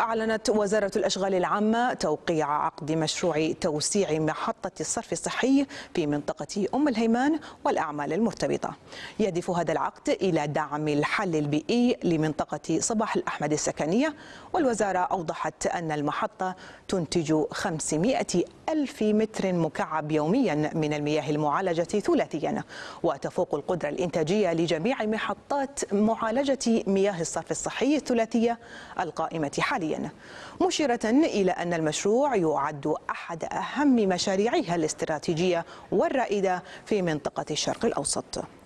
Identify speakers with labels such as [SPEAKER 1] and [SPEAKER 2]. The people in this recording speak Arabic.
[SPEAKER 1] أعلنت وزارة الأشغال العامة توقيع عقد مشروع توسيع محطة الصرف الصحي في منطقة أم الهيمان والأعمال المرتبطة يهدف هذا العقد إلى دعم الحل البيئي لمنطقة صباح الأحمد السكنية والوزارة أوضحت أن المحطة تنتج 500 ألف متر مكعب يوميا من المياه المعالجة ثلاثيا وتفوق القدرة الإنتاجية لجميع محطات معالجة مياه الصرف الصحي الثلاثية القائمة حاليا مشيرة إلى أن المشروع يعد أحد أهم مشاريعها الاستراتيجية والرائدة في منطقة الشرق الأوسط